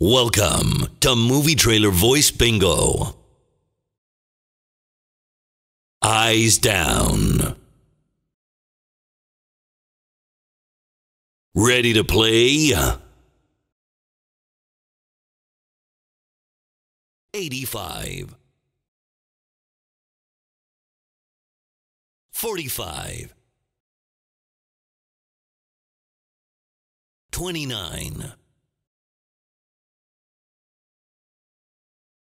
Welcome to Movie Trailer Voice Bingo. Eyes down. Ready to play? 85 45 29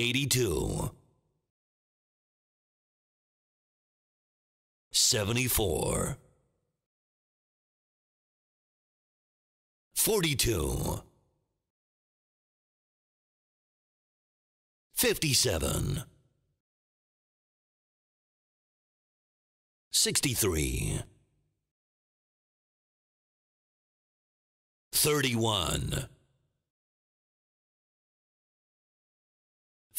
82 74 42 57 63 31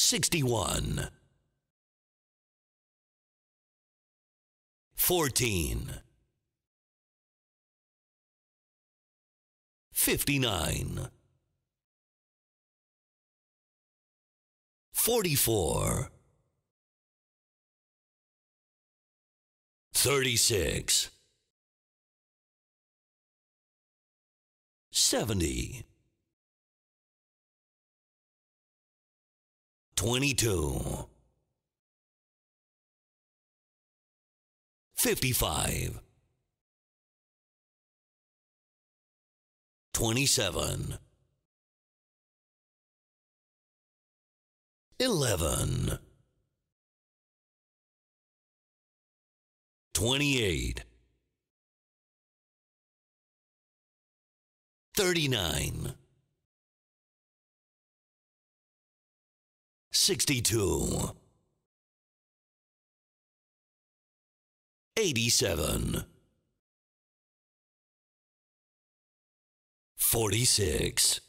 61 14 59 44 36 70 22 55 27 11 28 39 62 87 46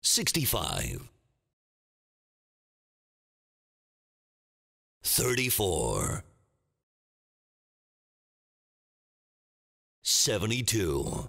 65 34 72